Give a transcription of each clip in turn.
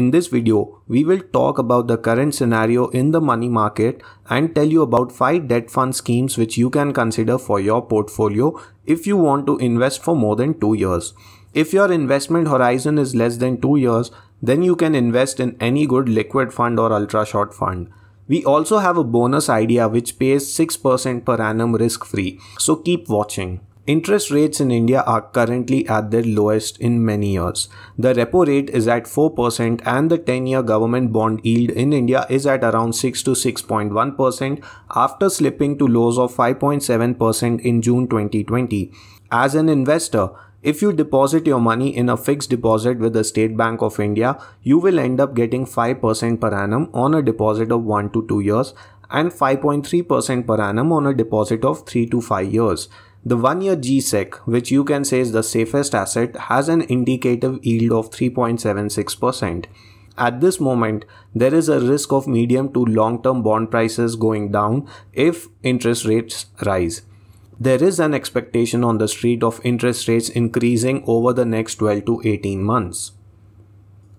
In this video, we will talk about the current scenario in the money market and tell you about 5 debt fund schemes which you can consider for your portfolio if you want to invest for more than 2 years. If your investment horizon is less than 2 years, then you can invest in any good liquid fund or ultra short fund. We also have a bonus idea which pays 6% per annum risk free, so keep watching. Interest rates in India are currently at their lowest in many years. The repo rate is at 4% and the 10-year government bond yield in India is at around 6 to 6.1% after slipping to lows of 5.7% in June 2020. As an investor, if you deposit your money in a fixed deposit with the State Bank of India, you will end up getting 5% per annum on a deposit of 1 to 2 years and 5.3% per annum on a deposit of 3 to 5 years. The one-year GSEC, which you can say is the safest asset, has an indicative yield of 3.76%. At this moment, there is a risk of medium to long-term bond prices going down if interest rates rise. There is an expectation on the street of interest rates increasing over the next 12 to 18 months.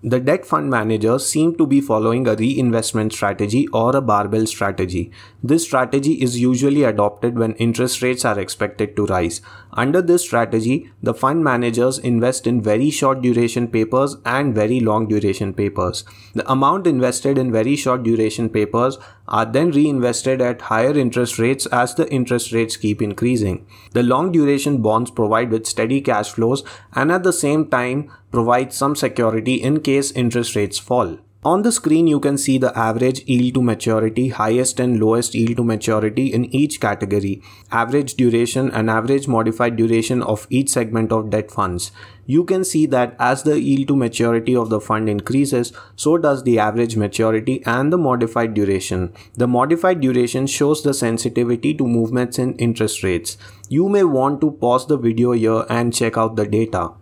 The debt fund managers seem to be following a reinvestment strategy or a barbell strategy. This strategy is usually adopted when interest rates are expected to rise. Under this strategy, the fund managers invest in very short duration papers and very long duration papers. The amount invested in very short duration papers are then reinvested at higher interest rates as the interest rates keep increasing. The long duration bonds provide with steady cash flows and at the same time provide some security in case interest rates fall. On the screen you can see the average yield to maturity, highest and lowest yield to maturity in each category, average duration and average modified duration of each segment of debt funds. You can see that as the yield to maturity of the fund increases, so does the average maturity and the modified duration. The modified duration shows the sensitivity to movements in interest rates. You may want to pause the video here and check out the data.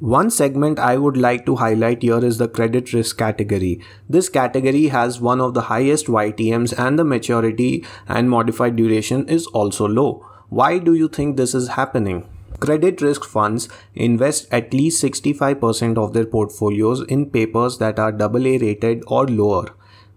One segment I would like to highlight here is the credit risk category. This category has one of the highest YTMs and the maturity and modified duration is also low. Why do you think this is happening? Credit risk funds invest at least 65% of their portfolios in papers that are AA rated or lower.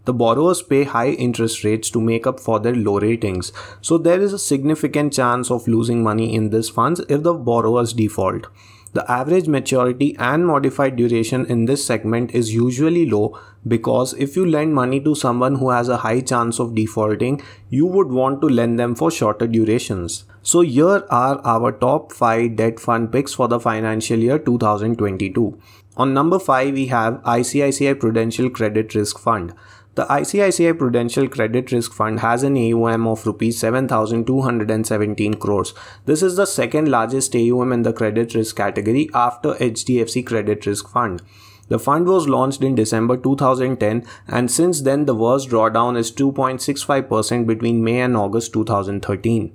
The borrowers pay high interest rates to make up for their low ratings, so there is a significant chance of losing money in these funds if the borrowers default. The average maturity and modified duration in this segment is usually low because if you lend money to someone who has a high chance of defaulting, you would want to lend them for shorter durations. So here are our top 5 debt fund picks for the financial year 2022. On number 5 we have ICICI Prudential Credit Risk Fund. The ICICI Prudential Credit Risk Fund has an AUM of Rs 7,217 crores. This is the second largest AUM in the credit risk category after HDFC Credit Risk Fund. The fund was launched in December 2010 and since then the worst drawdown is 2.65% between May and August 2013.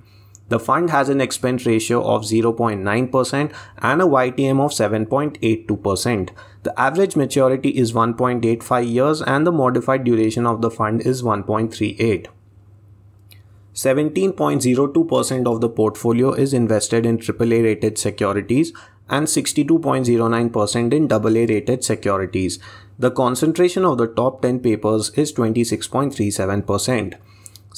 The fund has an expense ratio of 0.9% and a YTM of 7.82%. The average maturity is 1.85 years and the modified duration of the fund is 1.38. 17.02% of the portfolio is invested in AAA rated securities and 62.09% in AA rated securities. The concentration of the top 10 papers is 26.37%.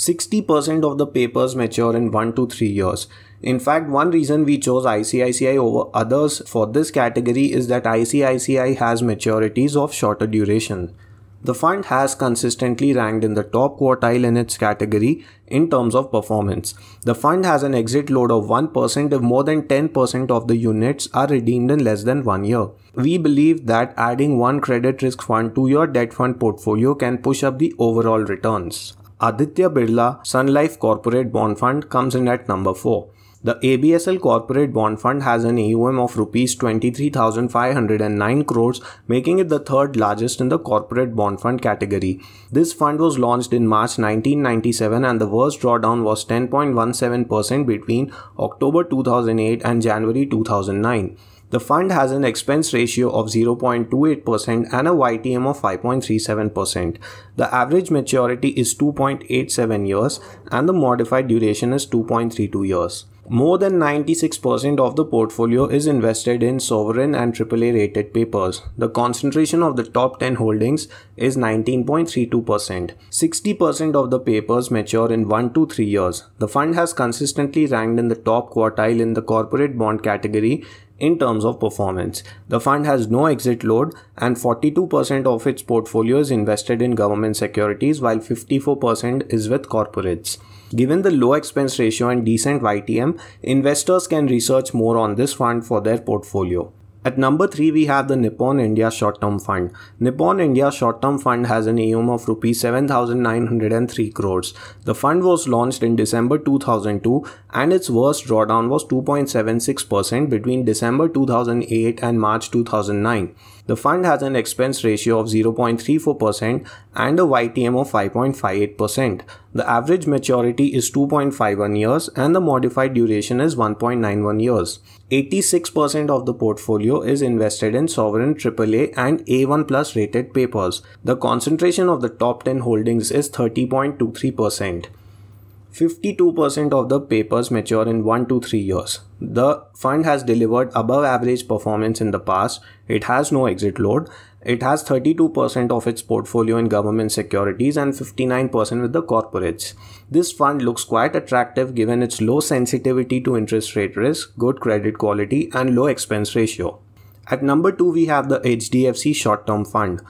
60% of the papers mature in 1 to 3 years. In fact, one reason we chose ICICI over others for this category is that ICICI has maturities of shorter duration. The fund has consistently ranked in the top quartile in its category in terms of performance. The fund has an exit load of 1% if more than 10% of the units are redeemed in less than one year. We believe that adding one credit risk fund to your debt fund portfolio can push up the overall returns. Aditya Birla Sun Life Corporate Bond Fund comes in at number 4. The ABSL Corporate Bond Fund has an AUM of rupees 23,509 crores, making it the third largest in the corporate bond fund category. This fund was launched in March 1997 and the worst drawdown was 10.17% between October 2008 and January 2009. The fund has an expense ratio of 0.28% and a YTM of 5.37%. The average maturity is 2.87 years and the modified duration is 2.32 years. More than 96% of the portfolio is invested in sovereign and AAA rated papers. The concentration of the top 10 holdings is 19.32%. 60% of the papers mature in 1 to 3 years. The fund has consistently ranked in the top quartile in the corporate bond category in terms of performance. The fund has no exit load and 42% of its portfolio is invested in government securities while 54% is with corporates. Given the low expense ratio and decent YTM, investors can research more on this fund for their portfolio. At number 3 we have the Nippon India Short Term Fund. Nippon India Short Term Fund has an AUM of ₹7,903 7903 crores. The fund was launched in December 2002 and its worst drawdown was 2.76% between December 2008 and March 2009. The fund has an expense ratio of 0.34% and a YTM of 5.58%. The average maturity is 2.51 years and the modified duration is 1.91 years. 86% of the portfolio is invested in sovereign AAA and A1 plus rated papers. The concentration of the top 10 holdings is 30.23%. 52% of the papers mature in 1 to 3 years. The fund has delivered above average performance in the past. It has no exit load it has 32% of its portfolio in government securities and 59% with the corporates. This fund looks quite attractive given its low sensitivity to interest rate risk, good credit quality, and low expense ratio. At number 2, we have the HDFC Short Term Fund.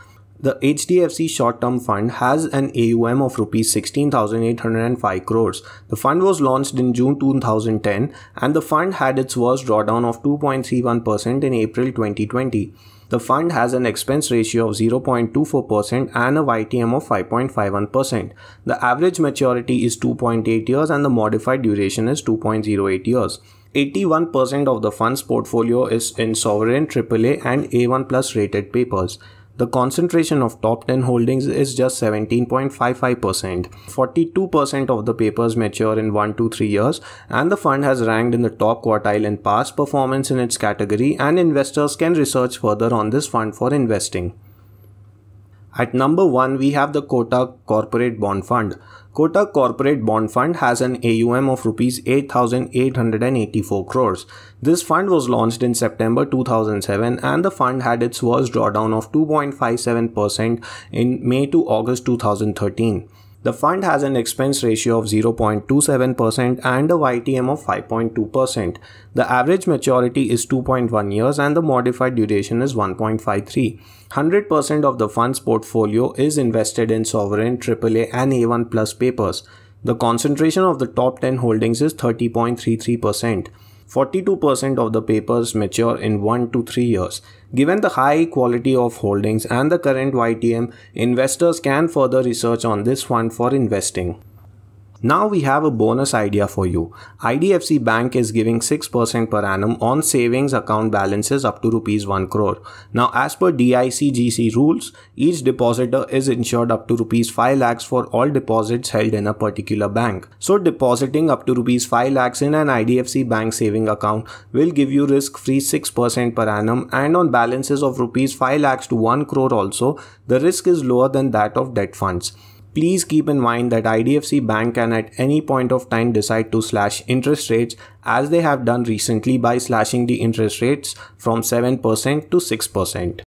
The HDFC short-term fund has an AUM of rupees 16,805 crores. The fund was launched in June 2010 and the fund had its worst drawdown of 2.31% in April 2020. The fund has an expense ratio of 0.24% and a YTM of 5.51%. The average maturity is 2.8 years and the modified duration is 2.08 years. 81% of the fund's portfolio is in sovereign, AAA and A1 plus rated papers. The concentration of top 10 holdings is just 17.55%. 42% of the papers mature in 1 to 3 years and the fund has ranked in the top quartile in past performance in its category and investors can research further on this fund for investing. At number 1 we have the Kotak Corporate Bond Fund. Kotak Corporate Bond Fund has an AUM of rupees 8884 crores. This fund was launched in September 2007 and the fund had its first drawdown of 2.57% in May to August 2013. The fund has an expense ratio of 0.27% and a YTM of 5.2%. The average maturity is 2.1 years and the modified duration is 1.53. 100% of the fund's portfolio is invested in sovereign, AAA and A1 plus papers. The concentration of the top 10 holdings is 30.33%. 42% of the papers mature in 1 to 3 years. Given the high quality of holdings and the current YTM, investors can further research on this fund for investing. Now we have a bonus idea for you. IDFC Bank is giving 6% per annum on savings account balances up to rupees 1 crore. Now as per DICGC rules, each depositor is insured up to rupees 5 lakhs for all deposits held in a particular bank. So depositing up to rupees 5 lakhs in an IDFC Bank saving account will give you risk-free 6% per annum and on balances of rupees 5 lakhs to 1 crore also, the risk is lower than that of debt funds. Please keep in mind that IDFC Bank can at any point of time decide to slash interest rates as they have done recently by slashing the interest rates from 7% to 6%.